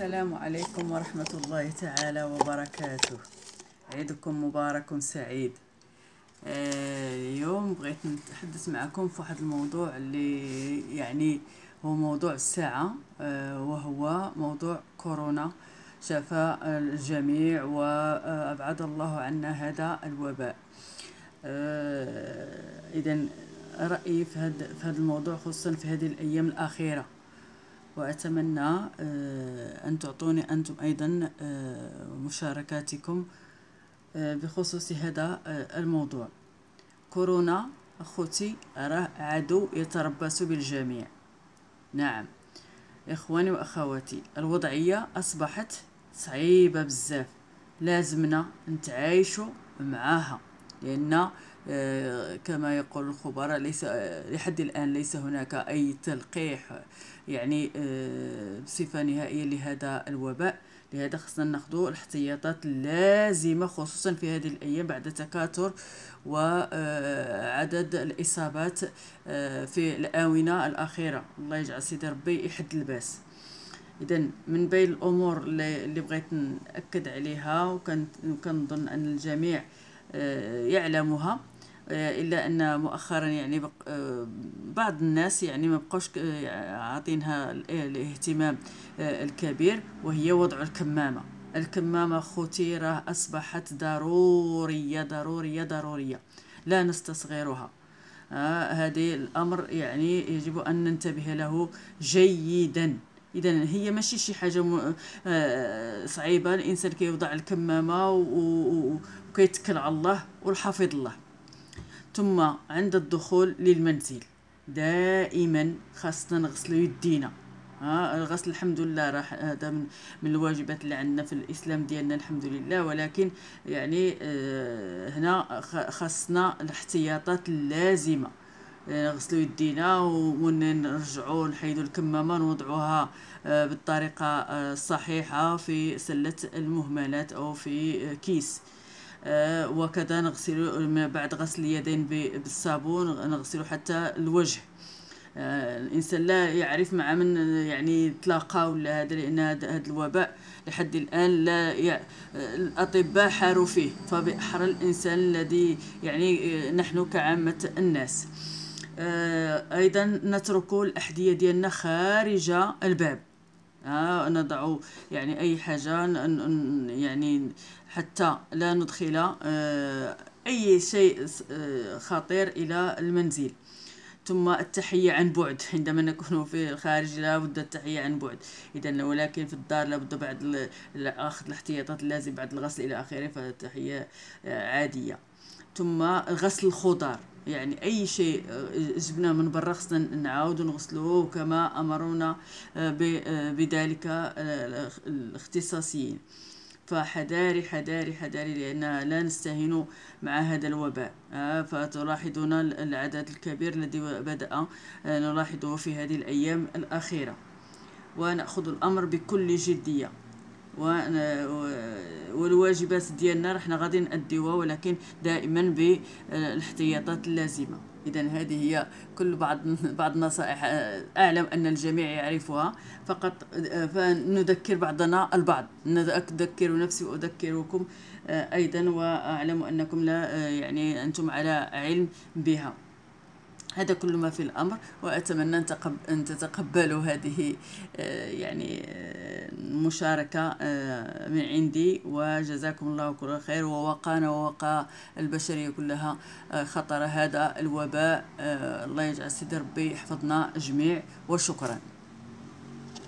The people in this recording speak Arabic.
السلام عليكم ورحمة الله تعالى وبركاته عيدكم مبارك سعيد آه، اليوم بغيت نتحدث معكم في واحد الموضوع اللي يعني هو موضوع الساعة آه، وهو موضوع كورونا شفاء الجميع وأبعد الله عنا هذا الوباء آه، إذا رأيي في هذا الموضوع خصوصا في هذه الأيام الأخيرة وأتمنى آه، أن تعطوني أنتم أيضا آه، مشاركاتكم آه، بخصوص هذا الموضوع كورونا أخوتي أراه عدو يتربص بالجميع نعم إخواني وأخواتي الوضعية أصبحت صعيبة بزاف لازمنا نتعايشوا معاها لأن آه، كما يقول الخبراء ليس آه، لحد الآن ليس هناك أي تلقيح يعني آه، بصفة نهائية لهذا الوباء لهذا خصنا ناخذ الاحتياطات اللازمه خصوصا في هذه الايام بعد تكاثر وعدد الاصابات في الاونه الاخيره الله يجعل سيدي ربي يحد الباس اذا من بين الامور اللي بغيت ناكد عليها وكنظن ان الجميع آه، يعلمها آه، الا ان مؤخرا يعني آه، بعض الناس يعني ما بقوش عاطينها الاهتمام الكبير وهي وضع الكمامه الكمامه خطيره اصبحت ضروريه ضروريه ضروريه لا نستصغرها آه هذه الامر يعني يجب ان ننتبه له جيدا اذا هي ماشي شي حاجه م... آه صعيبه الانسان كيوضع الكمامه و... و... وكيتكل على الله والحافظ الله ثم عند الدخول للمنزل دائما خاصنا نغسلو يدينا ها الغسل الحمد لله راح هذا من, من الواجبات اللي عندنا في الاسلام ديالنا الحمد لله ولكن يعني آه هنا خاصنا الاحتياطات اللازمه إيه، نغسلوا يدينا ونرجعوا نحيدوا الكمامه نوضعوها آه، بالطريقه آه، الصحيحه في سله المهملات او في آه، كيس وكذا نغسل من بعد غسل اليدين بالصابون نغسل حتى الوجه الانسان لا يعرف مع من يعني تلاقى ولا هذا لان هذا الوباء لحد الان لا يع... الاطباء حاروا فيه فبأحرى الانسان الذي يعني نحن كعامه الناس آه، ايضا نترك الاحذيه ديالنا خارج الباب آه، نضع يعني اي حاجه يعني حتى لا ندخل آه، اي شيء خطير الى المنزل ثم التحية عن بعد عندما نكون في الخارج لا بد التحية عن بعد إذا ولكن في الدار لا بد بعد أخذ الاحتياطات اللازمة بعد الغسل إلى آخره فالتحية آه، عادية ثم غسل الخضار يعني اي شيء آه، جبناه من برا خصنا نعاود نغسلوه كما امرونا آه، بذلك الاختصاصيين فحذاري حذاري حذاري لأننا لا نستهين مع هذا الوباء آه، فتلاحظون العدد الكبير الذي بدأ آه، نلاحظه في هذه الأيام الأخيرة ونأخذ الأمر بكل جدية والواجبات ديالنا رحنا غادي نأديوها ولكن دائما بالاحتياطات اللازمه إذا هذه هي كل بعض بعض النصائح أعلم أن الجميع يعرفها فقط فنذكر بعضنا البعض أذكر نفسي وأذكركم آه، أيضا وأعلم أنكم لا آه، يعني أنتم على علم بها هذا كل ما في الأمر وأتمنى أن, أن تتقبلوا هذه آه، يعني آه، مشاركة آه، من عندي وجزاكم الله كل خير ووقانا ووقى البشرية كلها خطر هذا الوباء الله يجعل سيدي ربي يحفظنا جميع وشكرا